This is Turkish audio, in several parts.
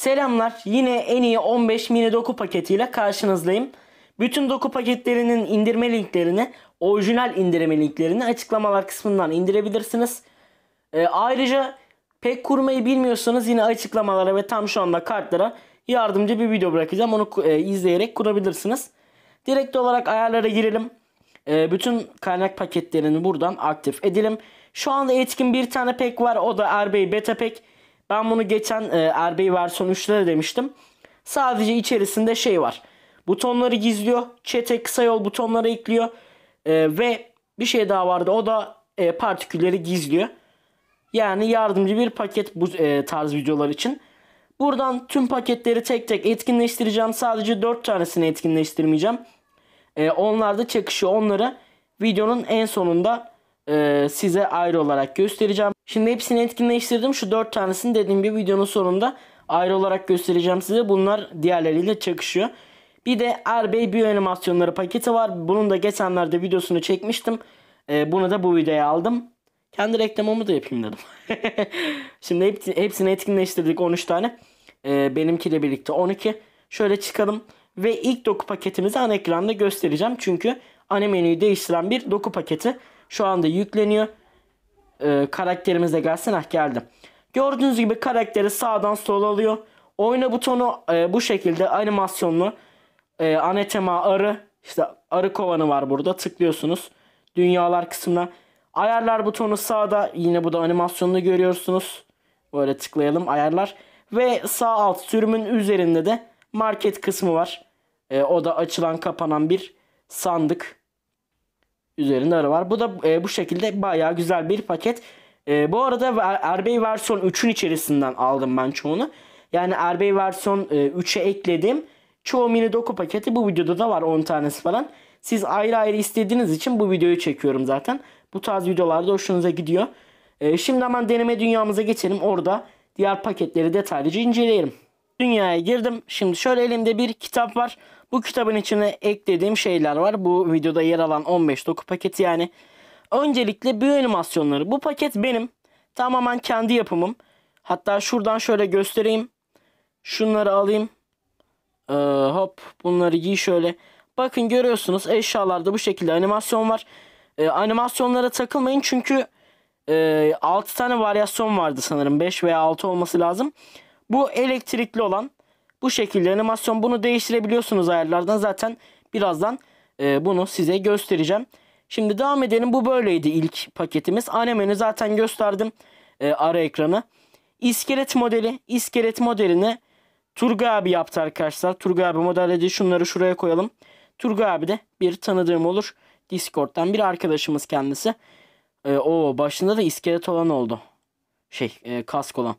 Selamlar. Yine en iyi 15 mini doku paketiyle karşınızdayım. Bütün doku paketlerinin indirme linklerini, orijinal indirme linklerini açıklamalar kısmından indirebilirsiniz. E, ayrıca pek kurmayı bilmiyorsanız yine açıklamalara ve tam şu anda kartlara yardımcı bir video bırakacağım. Onu e, izleyerek kurabilirsiniz. Direkt olarak ayarlara girelim. E, bütün kaynak paketlerini buradan aktif edelim. Şu anda etkin bir tane pek var. O da RB Beta pek. Ben bunu geçen e, RB versiyon 3'te de demiştim. Sadece içerisinde şey var. Butonları gizliyor. Çete kısa yol butonları ekliyor. E, ve bir şey daha vardı. O da e, partikülleri gizliyor. Yani yardımcı bir paket bu e, tarz videolar için. Buradan tüm paketleri tek tek etkinleştireceğim. Sadece 4 tanesini etkinleştirmeyeceğim. E, onlar da çakışıyor. Onları videonun en sonunda e, size ayrı olarak göstereceğim. Şimdi hepsini etkinleştirdim. Şu dört tanesini dediğim gibi videonun sonunda ayrı olarak göstereceğim size. Bunlar diğerleriyle çakışıyor. Bir de Erbey Bio Animasyonları paketi var. Bunun da geçenlerde videosunu çekmiştim. Ee, bunu da bu videoya aldım. Kendi reklamımı da yapayım dedim. Şimdi hepsini, hepsini etkinleştirdik 13 tane. Ee, benimkiyle birlikte 12. Şöyle çıkalım. Ve ilk doku paketimizi ana ekranda göstereceğim. Çünkü ana menüyü değiştiren bir doku paketi. Şu anda yükleniyor e, karakterimiz gelsin. Ah geldim Gördüğünüz gibi karakteri sağdan sola alıyor. Oyna butonu e, bu şekilde animasyonlu. E, ana arı. İşte arı kovanı var burada. Tıklıyorsunuz. Dünyalar kısmına. Ayarlar butonu sağda. Yine bu da animasyonunu görüyorsunuz. Böyle tıklayalım ayarlar. Ve sağ alt sürümün üzerinde de market kısmı var. E, o da açılan kapanan bir sandık üzerinde arı var. Bu da e, bu şekilde baya güzel bir paket. E, bu arada RB versiyon 3'ün içerisinden aldım ben çoğunu. Yani RB versiyon e, 3'e ekledim. Çoğu mini doku paketi bu videoda da var 10 tanesi falan. Siz ayrı ayrı istediğiniz için bu videoyu çekiyorum zaten. Bu tarz videolarda hoşunuza gidiyor. E, şimdi hemen deneme dünyamıza geçelim. Orada diğer paketleri detaylıca inceleyelim. Dünyaya girdim. Şimdi şöyle elimde bir kitap var. Bu kitabın içine eklediğim şeyler var. Bu videoda yer alan 15 doku paketi yani. Öncelikle büyü animasyonları. Bu paket benim. Tamamen kendi yapımım. Hatta şuradan şöyle göstereyim. Şunları alayım. Ee, hop bunları giy şöyle. Bakın görüyorsunuz eşyalarda bu şekilde animasyon var. Ee, animasyonlara takılmayın çünkü e, 6 tane varyasyon vardı sanırım. 5 veya 6 olması lazım. Bu elektrikli olan. Bu şekilde animasyon bunu değiştirebiliyorsunuz ayarlardan. Zaten birazdan e, bunu size göstereceğim. Şimdi devam edelim. Bu böyleydi ilk paketimiz. Ana zaten gösterdim e, ara ekranı. İskelet modeli. İskelet modelini Turgay abi yaptı arkadaşlar. Turgay abi modelledi. Şunları şuraya koyalım. Turgay abi de bir tanıdığım olur. Discord'dan bir arkadaşımız kendisi. E, o başında da iskelet olan oldu. Şey e, kask olan.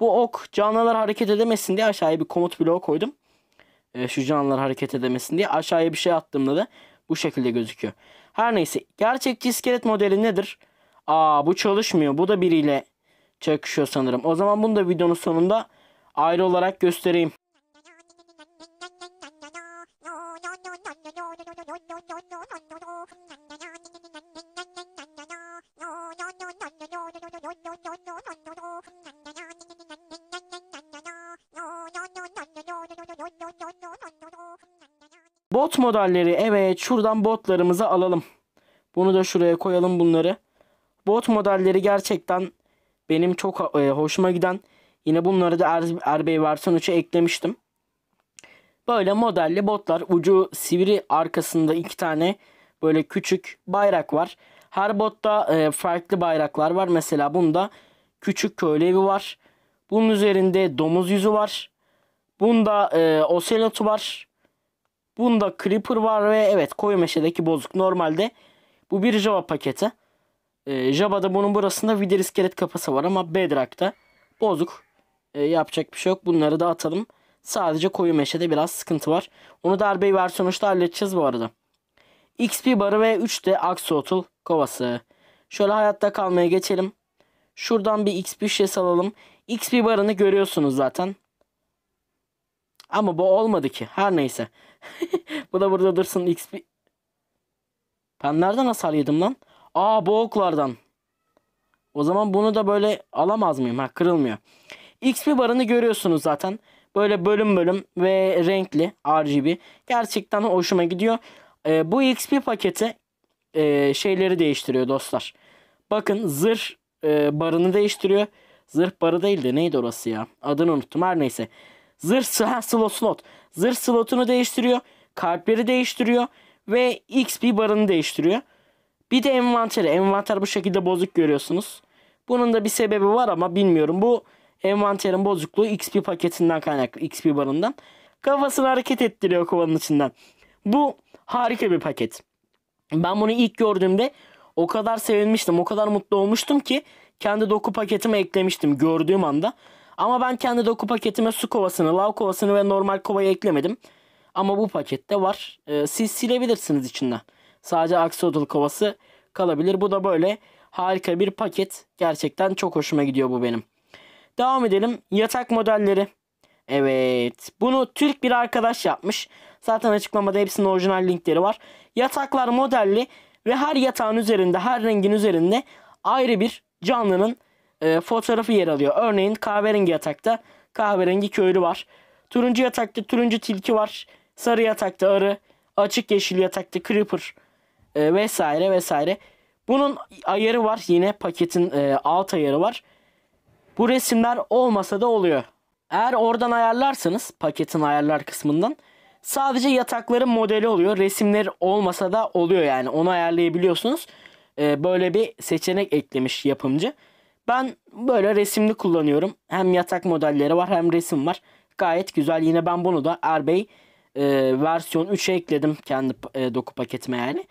Bu ok canlılar hareket edemesin diye aşağıya bir komut bloğu koydum. E, şu canlılar hareket edemesin diye. Aşağıya bir şey attığımda da bu şekilde gözüküyor. Her neyse. Gerçekçi iskelet modeli nedir? Aa bu çalışmıyor. Bu da biriyle çakışıyor sanırım. O zaman bunu da videonun sonunda ayrı olarak göstereyim. modelleri evet şuradan botlarımızı alalım. Bunu da şuraya koyalım bunları. Bot modelleri gerçekten benim çok e, hoşuma giden. Yine bunları da er, Erbey versiyon 3'e eklemiştim. Böyle modelli botlar ucu sivri arkasında iki tane böyle küçük bayrak var. Her botta e, farklı bayraklar var. Mesela bunda küçük köylü evi var. Bunun üzerinde domuz yüzü var. Bunda e, oselotu var. Bunda Creeper var ve evet koyu meşedeki bozuk. Normalde bu bir Java paketi. Ee, Java'da bunun burasında vidir iskelet kafası var ama Bedrock'ta bozuk. Ee, yapacak bir şey yok. Bunları da atalım. Sadece koyu meşede biraz sıkıntı var. Onu darbeyi ver sonuçta halledeceğiz bu arada. XP barı ve 3 de Axolotl kovası. Şöyle hayatta kalmaya geçelim. Şuradan bir XP şişesi alalım. XP barını görüyorsunuz zaten. Ama bu olmadı ki. Her neyse. Bu da burada dursun XP. Ben nereden hasar yedim lan? Aa bu oklardan. O zaman bunu da böyle alamaz mıyım? Ha kırılmıyor. XP barını görüyorsunuz zaten. Böyle bölüm bölüm ve renkli RGB. Gerçekten hoşuma gidiyor. Ee, bu XP paketi e, şeyleri değiştiriyor dostlar. Bakın zırh e, barını değiştiriyor. Zırh barı değildi neydi orası ya? Adını unuttum her neyse. Zırh ha, slot slot. Zırh slotunu değiştiriyor. Kalpleri değiştiriyor. Ve XP barını değiştiriyor. Bir de envanteri. Envanter bu şekilde bozuk görüyorsunuz. Bunun da bir sebebi var ama bilmiyorum. Bu envanterin bozukluğu XP paketinden kaynaklı. XP barından. Kafasını hareket ettiriyor kovanın içinden. Bu harika bir paket. Ben bunu ilk gördüğümde o kadar sevinmiştim. O kadar mutlu olmuştum ki kendi doku paketime eklemiştim gördüğüm anda. Ama ben kendi doku paketime su kovasını, lav kovasını ve normal kovayı eklemedim. Ama bu pakette var. Ee, siz silebilirsiniz içinden. Sadece aksiyodul kovası kalabilir. Bu da böyle harika bir paket. Gerçekten çok hoşuma gidiyor bu benim. Devam edelim. Yatak modelleri. Evet. Bunu Türk bir arkadaş yapmış. Zaten açıklamada hepsinin orijinal linkleri var. Yataklar modelli ve her yatağın üzerinde, her rengin üzerinde ayrı bir canlının e, fotoğrafı yer alıyor. Örneğin kahverengi yatakta kahverengi köylü var. Turuncu yatakta turuncu tilki var. Sarı yatakta arı. Açık yeşil yatakta creeper e, vesaire vesaire. Bunun ayarı var yine paketin e, alt ayarı var. Bu resimler olmasa da oluyor. Eğer oradan ayarlarsanız paketin ayarlar kısmından sadece yatakların modeli oluyor. resimleri olmasa da oluyor yani onu ayarlayabiliyorsunuz. E, böyle bir seçenek eklemiş yapımcı. Ben böyle resimli kullanıyorum. Hem yatak modelleri var hem resim var. Gayet güzel. Yine ben bunu da Erbey e, versiyon 3'e ekledim kendi e, doku paketime yani.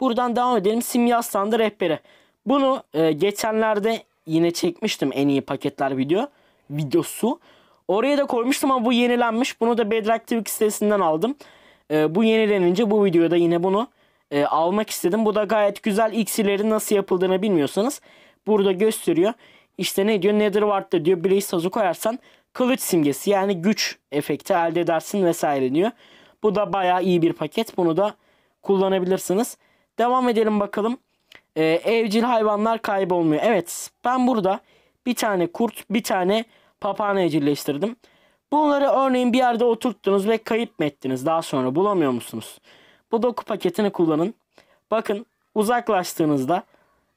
Buradan devam edelim. Simya Standı Rehberi. Bunu e, geçenlerde yine çekmiştim en iyi paketler video videosu. Oraya da koymuştum ama bu yenilenmiş. Bunu da Bedrock sitesinden aldım. E, bu yenilenince bu videoda yine bunu e, almak istedim. Bu da gayet güzel. İksirlerin nasıl yapıldığını bilmiyorsanız burada gösteriyor. İşte ne diyor? Netherward'da diyor Blaze koyarsan kılıç simgesi yani güç efekti elde edersin vesaire diyor. Bu da baya iyi bir paket. Bunu da kullanabilirsiniz. Devam edelim bakalım. Ee, evcil hayvanlar kaybolmuyor. Evet ben burada bir tane kurt bir tane papağan evcilleştirdim. Bunları örneğin bir yerde oturttunuz ve kayıp mı ettiniz daha sonra bulamıyor musunuz? Bu doku paketini kullanın. Bakın uzaklaştığınızda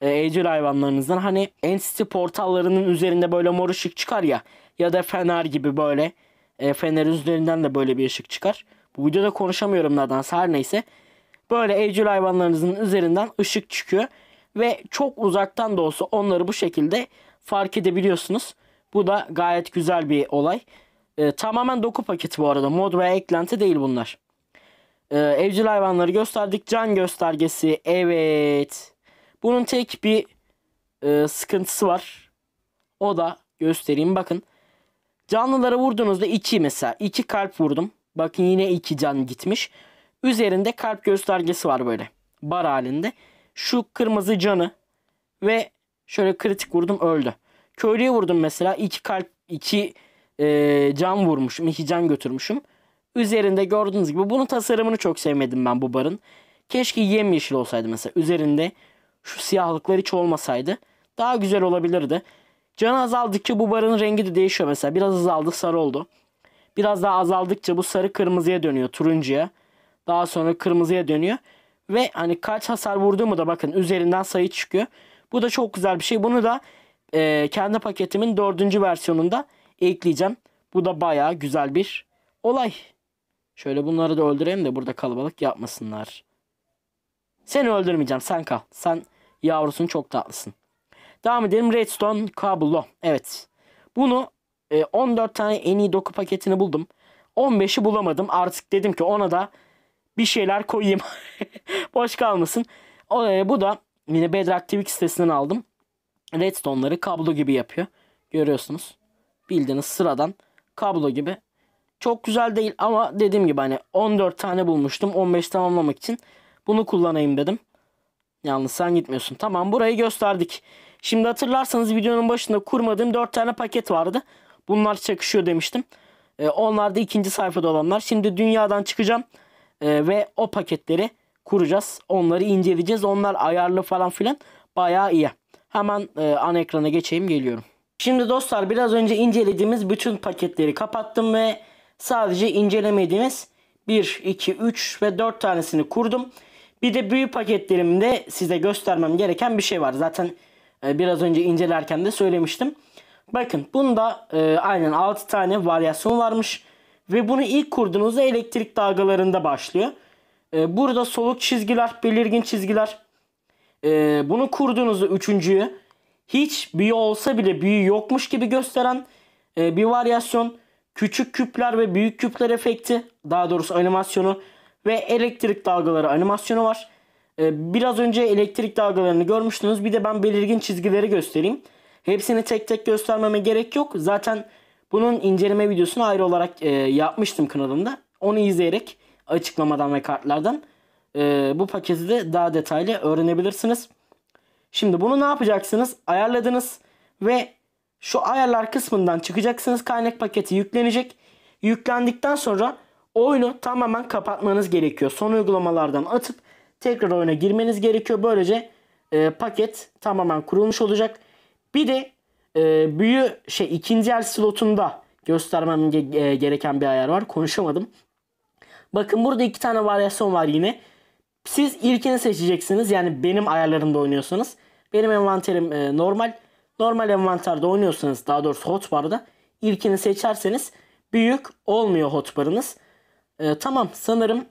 e, evcil hayvanlarınızdan hani entity portallarının üzerinde böyle mor ışık çıkar ya ya da fener gibi böyle e, fenerin üzerinden de böyle bir ışık çıkar. Bu videoda konuşamıyorum nedense her neyse. Böyle evcil hayvanlarınızın üzerinden ışık çıkıyor ve çok uzaktan da olsa onları bu şekilde fark edebiliyorsunuz. Bu da gayet güzel bir olay. E, tamamen doku paketi bu arada. Mod veya eklenti değil bunlar. E, evcil hayvanları gösterdik. Can göstergesi. Evet. Bunun tek bir e, sıkıntısı var. O da göstereyim bakın. Canlılara vurduğunuzda 2 mesela. 2 kalp vurdum. Bakın yine 2 can gitmiş. Üzerinde kalp göstergesi var böyle. Bar halinde. Şu kırmızı canı ve şöyle kritik vurdum öldü. Köylüye vurdum mesela 2 kalp 2 e, can vurmuşum. 2 can götürmüşüm. Üzerinde gördüğünüz gibi bunun tasarımını çok sevmedim ben bu barın. Keşke yemyeşil olsaydı mesela. Üzerinde şu siyahlıklar hiç olmasaydı daha güzel olabilirdi. Canı azaldıkça bu barın rengi de değişiyor mesela. Biraz azaldı sarı oldu. Biraz daha azaldıkça bu sarı kırmızıya dönüyor turuncuya. Daha sonra kırmızıya dönüyor. Ve hani kaç hasar vurduğumu da bakın üzerinden sayı çıkıyor. Bu da çok güzel bir şey. Bunu da e, kendi paketimin dördüncü versiyonunda ekleyeceğim. Bu da baya güzel bir olay. Şöyle bunları da öldürelim de burada kalabalık yapmasınlar. Seni öldürmeyeceğim sen kal. Sen Yavrusun çok tatlısın. Devam edelim. Redstone kablo. Evet. Bunu e, 14 tane en iyi doku paketini buldum. 15'i bulamadım. Artık dedim ki ona da bir şeyler koyayım. Boş kalmasın. O, e, bu da yine Bedrock Tv sitesinden aldım. Redstone'ları kablo gibi yapıyor. Görüyorsunuz. Bildiğiniz sıradan kablo gibi. Çok güzel değil ama dediğim gibi hani 14 tane bulmuştum. 15 tamamlamak için bunu kullanayım dedim. Yalnız sen gitmiyorsun. Tamam burayı gösterdik. Şimdi hatırlarsanız videonun başında kurmadığım 4 tane paket vardı. Bunlar çakışıyor demiştim. E, onlar da ikinci sayfada olanlar. Şimdi dünyadan çıkacağım e, ve o paketleri kuracağız. Onları inceleyeceğiz. Onlar ayarlı falan filan bayağı iyi. Hemen e, ana ekrana geçeyim geliyorum. Şimdi dostlar biraz önce incelediğimiz bütün paketleri kapattım ve sadece incelemediğimiz 1, 2, 3 ve 4 tanesini kurdum. Bir de büyü paketlerimde size göstermem gereken bir şey var. Zaten e, biraz önce incelerken de söylemiştim. Bakın bunda e, aynen 6 tane varyasyon varmış. Ve bunu ilk kurduğunuzda elektrik dalgalarında başlıyor. E, burada soluk çizgiler, belirgin çizgiler. E, bunu kurduğunuzda üçüncüyü hiç büyü olsa bile büyü yokmuş gibi gösteren e, bir varyasyon. Küçük küpler ve büyük küpler efekti daha doğrusu animasyonu ve elektrik dalgaları animasyonu var. Ee, biraz önce elektrik dalgalarını görmüştünüz. Bir de ben belirgin çizgileri göstereyim. Hepsini tek tek göstermeme gerek yok. Zaten bunun inceleme videosunu ayrı olarak e, yapmıştım kanalımda. Onu izleyerek açıklamadan ve kartlardan e, bu paketi de daha detaylı öğrenebilirsiniz. Şimdi bunu ne yapacaksınız? Ayarladınız ve şu ayarlar kısmından çıkacaksınız. Kaynak paketi yüklenecek. Yüklendikten sonra oyunu tamamen kapatmanız gerekiyor. Son uygulamalardan atıp tekrar oyuna girmeniz gerekiyor. Böylece e, paket tamamen kurulmuş olacak. Bir de e, büyü şey ikinci el slotunda göstermem ge- e, gereken bir ayar var. Konuşamadım. Bakın burada iki tane varyasyon var yine. Siz ilkini seçeceksiniz. Yani benim ayarlarımda oynuyorsanız. Benim envanterim e, normal. Normal envanterde oynuyorsanız daha doğrusu hotbarda ilkini seçerseniz büyük olmuyor hotbarınız. E, tamam sanırım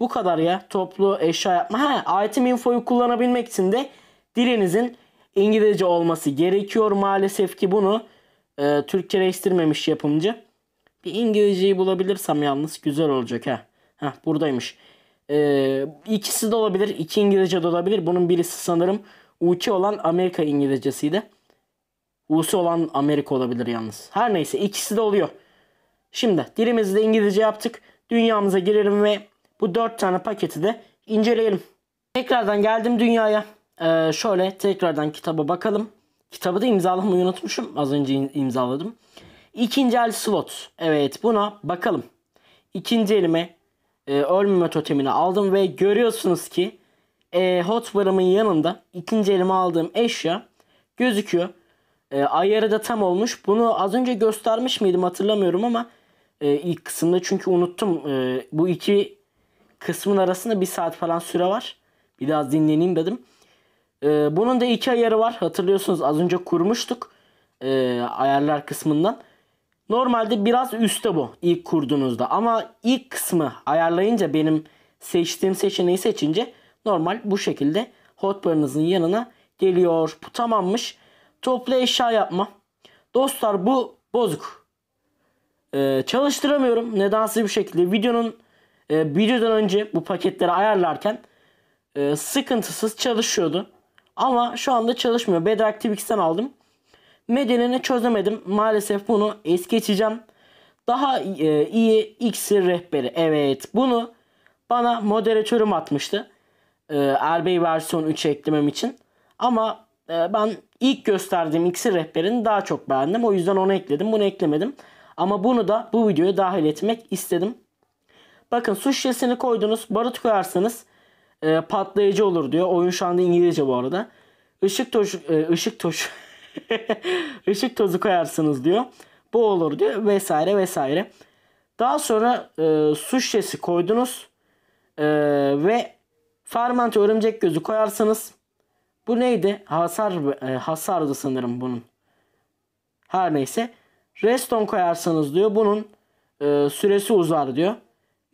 bu kadar ya toplu eşya yapma. Ha item infoyu kullanabilmek için de dilinizin İngilizce olması gerekiyor. Maalesef ki bunu e, ee, Türkçeleştirmemiş yapımcı. Bir İngilizceyi bulabilirsem yalnız güzel olacak ha. Ha buradaymış. Ee, ikisi de olabilir. iki İngilizce de olabilir. Bunun birisi sanırım U2 olan Amerika İngilizcesiydi. U'su olan Amerika olabilir yalnız. Her neyse ikisi de oluyor. Şimdi dilimizde İngilizce yaptık dünyamıza girelim ve bu 4 tane paketi de inceleyelim. Tekrardan geldim dünyaya. Ee, şöyle tekrardan kitaba bakalım. Kitabı da imzalamayı unutmuşum. Az önce imzaladım. İkinci el slot. Evet buna bakalım. İkinci elime e, ölmeme totemini aldım ve görüyorsunuz ki e, Hotbar'ımın yanında ikinci elime aldığım eşya gözüküyor. E, ayarı da tam olmuş. Bunu az önce göstermiş miydim hatırlamıyorum ama e, ilk kısımda çünkü unuttum. E, bu iki kısmın arasında bir saat falan süre var. biraz dinleneyim dedim. E, bunun da iki ayarı var. Hatırlıyorsunuz az önce kurmuştuk. E, ayarlar kısmından. Normalde biraz üstte bu ilk kurduğunuzda. Ama ilk kısmı ayarlayınca benim seçtiğim seçeneği seçince normal bu şekilde hotbarınızın yanına geliyor. Bu tamammış. Toplu eşya yapma. Dostlar bu bozuk e, çalıştıramıyorum. nedense bir şekilde videonun e, videodan önce bu paketleri ayarlarken e, sıkıntısız çalışıyordu. Ama şu anda çalışmıyor. Bedrock ActiveX'ten aldım. Medenini çözemedim. Maalesef bunu es geçeceğim. Daha e, iyi iksir rehberi. Evet bunu bana moderatörüm atmıştı. E, Erbey versiyon 3 eklemem için. Ama e, ben ilk gösterdiğim iksir rehberini daha çok beğendim. O yüzden onu ekledim. Bunu eklemedim. Ama bunu da bu videoya dahil etmek istedim. Bakın su şişesini koydunuz. Barut koyarsanız e, patlayıcı olur diyor. Oyun şu anda İngilizce bu arada. Işık tozu, e, ışık tozu, ışık tozu koyarsınız diyor. Bu olur diyor vesaire vesaire. Daha sonra e, su şişesi koydunuz e, ve fermente örümcek gözü koyarsınız. bu neydi? Hasar e, hasardı sanırım bunun. Her neyse. Reston koyarsanız diyor bunun e, süresi uzar diyor.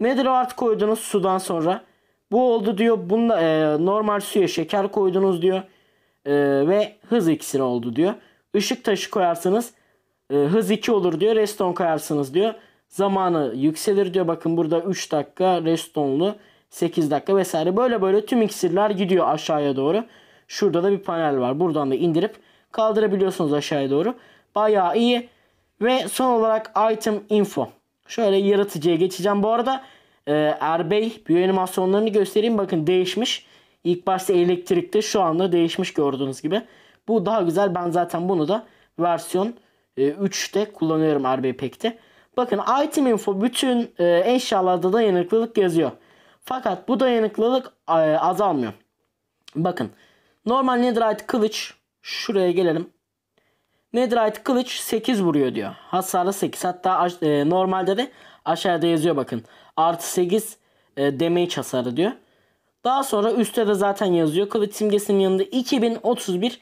Nedir o artık koyduğunuz sudan sonra? Bu oldu diyor. Bunda e, normal suya şeker koydunuz diyor. E, ve hız iksiri oldu diyor. Işık taşı koyarsanız e, hız 2 olur diyor. Reston koyarsanız diyor. Zamanı yükselir diyor. Bakın burada 3 dakika restonlu 8 dakika vesaire. Böyle böyle tüm iksirler gidiyor aşağıya doğru. Şurada da bir panel var. Buradan da indirip kaldırabiliyorsunuz aşağıya doğru. Bayağı iyi. Ve son olarak item info. Şöyle yaratıcıya geçeceğim. Bu arada e, Erbey büyü animasyonlarını göstereyim. Bakın değişmiş. İlk başta elektrikte şu anda değişmiş gördüğünüz gibi. Bu daha güzel. Ben zaten bunu da versiyon e, 3'te kullanıyorum Erbey pekte. Bakın item info bütün e, eşyalarda dayanıklılık yazıyor. Fakat bu dayanıklılık e, azalmıyor. Bakın normal netherite kılıç şuraya gelelim. Netherite kılıç 8 vuruyor diyor. Hasarı 8. Hatta e, normalde de aşağıda yazıyor bakın. Artı 8 e, damage hasarı diyor. Daha sonra üstte de zaten yazıyor. Kılıç simgesinin yanında 2031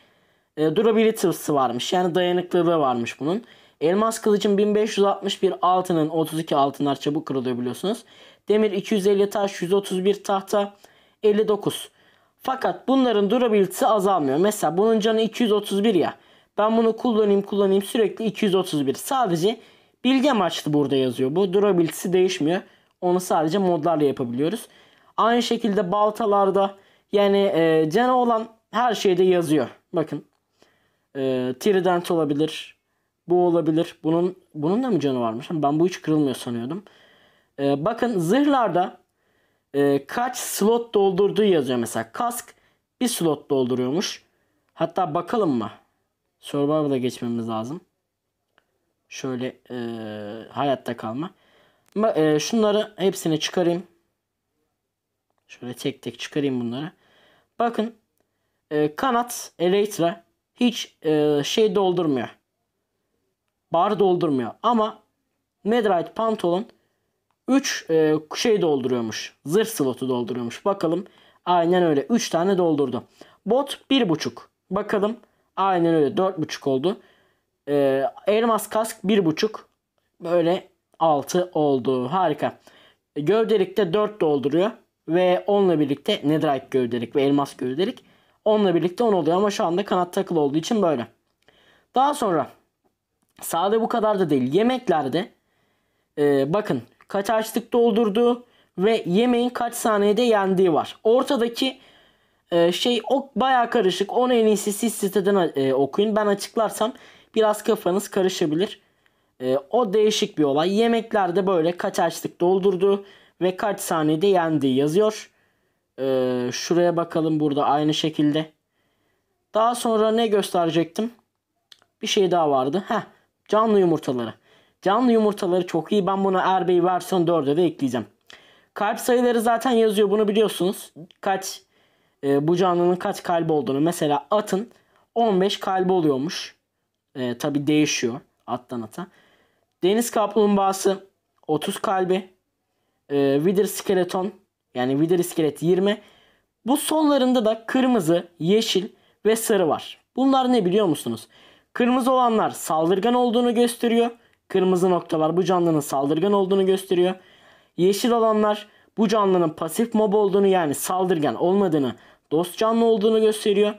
e, durability'si varmış. Yani dayanıklılığı varmış bunun. Elmas kılıcın 1561 altının 32 altınlar çabuk kırılıyor biliyorsunuz. Demir 250 taş 131 tahta 59. Fakat bunların durability'si azalmıyor. Mesela bunun canı 231 ya. Ben bunu kullanayım kullanayım sürekli 231. Sadece bilgi amaçlı burada yazıyor. Bu durability'si değişmiyor. Onu sadece modlarla yapabiliyoruz. Aynı şekilde baltalarda yani e, cana olan her şeyde yazıyor. Bakın. E, trident olabilir. Bu olabilir. Bunun bunun da mı canı varmış? Ben bu hiç kırılmıyor sanıyordum. E, bakın zırhlarda e, kaç slot doldurduğu yazıyor mesela. Kask bir slot dolduruyormuş. Hatta bakalım mı? Survival'a geçmemiz lazım. Şöyle e, hayatta kalma. Ama e, şunları hepsini çıkarayım. Şöyle tek tek çıkarayım bunları. Bakın e, kanat Elytra hiç e, şey doldurmuyor. Bar doldurmuyor. Ama Medrite pantolon 3 e, şey dolduruyormuş. Zırh slotu dolduruyormuş. Bakalım. Aynen öyle. 3 tane doldurdu. Bot 1.5. Bakalım. Aynen öyle 4.5 oldu. Ee, elmas kask 1.5 böyle 6 oldu. Harika. Gövdelik de 4 dolduruyor ve onunla birlikte netherite gövdelik ve elmas gövdelik onunla birlikte 10 oluyor ama şu anda kanat takılı olduğu için böyle. Daha sonra sade bu kadar da değil. Yemeklerde e, bakın kaç açlık doldurduğu ve yemeğin kaç saniyede yendiği var. Ortadaki ee, şey o baya karışık. Onu en iyisi siz siteden e, okuyun. Ben açıklarsam biraz kafanız karışabilir. E, o değişik bir olay. Yemeklerde böyle kaç açlık doldurdu ve kaç saniyede yendi yazıyor. E, şuraya bakalım burada aynı şekilde. Daha sonra ne gösterecektim? Bir şey daha vardı. Heh, canlı yumurtaları. Canlı yumurtaları çok iyi. Ben buna RB versiyon 4'e de ekleyeceğim. Kalp sayıları zaten yazıyor. Bunu biliyorsunuz. Kaç e, bu canlının kaç kalbi olduğunu mesela atın 15 kalbi oluyormuş. E, ee, Tabi değişiyor attan ata. Deniz kaplumbağası 30 kalbi. E, Wither skeleton yani Wither iskelet 20. Bu sonlarında da kırmızı, yeşil ve sarı var. Bunlar ne biliyor musunuz? Kırmızı olanlar saldırgan olduğunu gösteriyor. Kırmızı noktalar bu canlının saldırgan olduğunu gösteriyor. Yeşil olanlar bu canlının pasif mob olduğunu yani saldırgan olmadığını dost canlı olduğunu gösteriyor.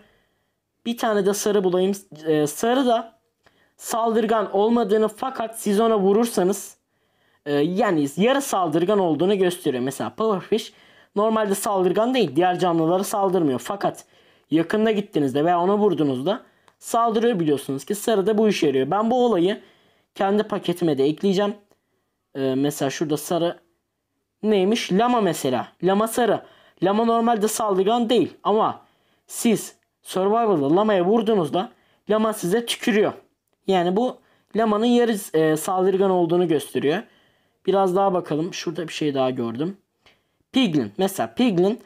Bir tane de sarı bulayım. Ee, sarı da saldırgan olmadığını fakat siz ona vurursanız e, yani yarı saldırgan olduğunu gösteriyor. Mesela Powerfish normalde saldırgan değil. Diğer canlılara saldırmıyor. Fakat yakında gittiğinizde veya ona vurduğunuzda saldırıyor biliyorsunuz ki sarı da bu işe yarıyor. Ben bu olayı kendi paketime de ekleyeceğim. Ee, mesela şurada sarı neymiş? Lama mesela. Lama sarı. Lama normalde saldırgan değil ama siz Survivor'da Lama'ya vurduğunuzda Lama size tükürüyor. Yani bu Lama'nın yarı e, saldırgan olduğunu gösteriyor. Biraz daha bakalım. Şurada bir şey daha gördüm. Piglin. Mesela Piglin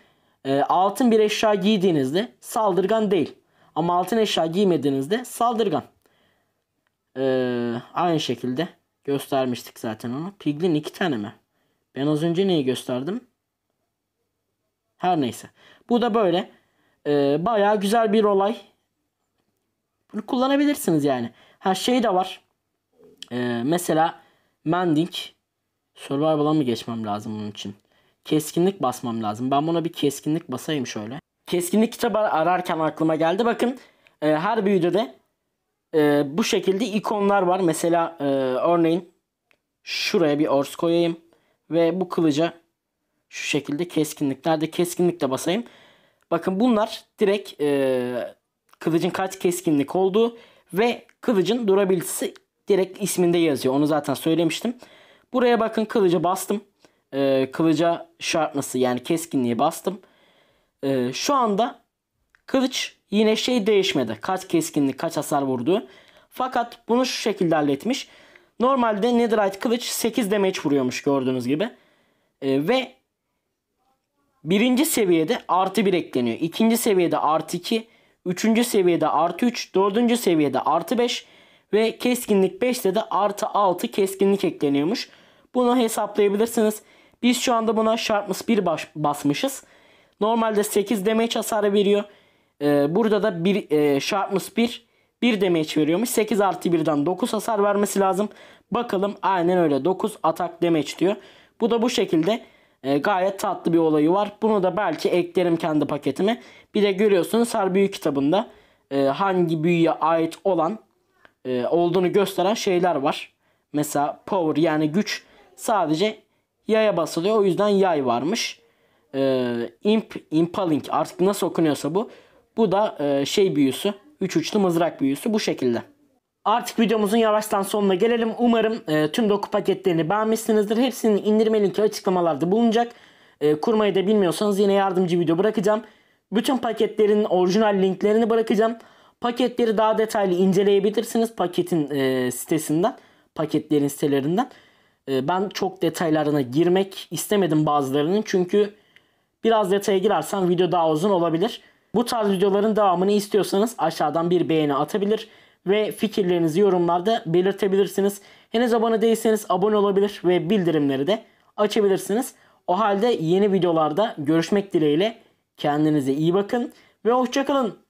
e, altın bir eşya giydiğinizde saldırgan değil. Ama altın eşya giymediğinizde saldırgan. E, aynı şekilde göstermiştik zaten onu. Piglin iki tane mi? Ben az önce neyi gösterdim? Her neyse. Bu da böyle. E, bayağı güzel bir olay. Bunu kullanabilirsiniz yani. Her şey de var. E, mesela Mending Survival'a mı geçmem lazım bunun için? Keskinlik basmam lazım. Ben buna bir keskinlik basayım şöyle. Keskinlik kitabı ararken aklıma geldi. Bakın e, her büyüde de e, bu şekilde ikonlar var. Mesela e, örneğin şuraya bir ors koyayım ve bu kılıca şu şekilde keskinlik. Nerede keskinlikle basayım. Bakın bunlar direkt e, kılıcın kaç keskinlik olduğu ve kılıcın durabilitesi direkt isminde yazıyor. Onu zaten söylemiştim. Buraya bakın kılıca bastım. E, kılıca sharpness'ı yani keskinliği bastım. E, şu anda kılıç yine şey değişmedi. Kaç keskinlik kaç hasar vurdu. Fakat bunu şu şekilde halletmiş. Normalde Netherite kılıç 8 damage vuruyormuş gördüğünüz gibi. E, ve Birinci seviyede artı 1 ekleniyor. İkinci seviyede artı 2. Üçüncü seviyede artı 3. Dördüncü seviyede artı 5. Ve keskinlik 5'te de artı 6 keskinlik ekleniyormuş. Bunu hesaplayabilirsiniz. Biz şu anda buna Sharpness 1 bas basmışız. Normalde 8 damage hasarı veriyor. Ee, burada da bir, e, Sharpness 1 1 damage veriyormuş. 8 artı 1'den 9 hasar vermesi lazım. Bakalım aynen öyle 9 atak damage diyor. Bu da bu şekilde e, gayet tatlı bir olayı var. Bunu da belki eklerim kendi paketime. Bir de görüyorsunuz her büyü kitabında e, hangi büyüye ait olan e, olduğunu gösteren şeyler var. Mesela power yani güç sadece yaya basılıyor. O yüzden yay varmış. E, imp, impaling artık nasıl okunuyorsa bu. Bu da e, şey büyüsü. Üç uçlu mızrak büyüsü bu şekilde. Artık videomuzun yavaştan sonuna gelelim. Umarım e, tüm doku paketlerini beğenmişsinizdir. Hepsinin indirme linki açıklamalarda bulunacak. E, kurmayı da bilmiyorsanız yine yardımcı video bırakacağım. Bütün paketlerin orijinal linklerini bırakacağım. Paketleri daha detaylı inceleyebilirsiniz paketin e, sitesinden. Paketlerin sitelerinden. E, ben çok detaylarına girmek istemedim bazılarının. Çünkü biraz detaya girersen video daha uzun olabilir. Bu tarz videoların devamını istiyorsanız aşağıdan bir beğeni atabilir ve fikirlerinizi yorumlarda belirtebilirsiniz. Henüz abone değilseniz abone olabilir ve bildirimleri de açabilirsiniz. O halde yeni videolarda görüşmek dileğiyle kendinize iyi bakın ve hoşçakalın.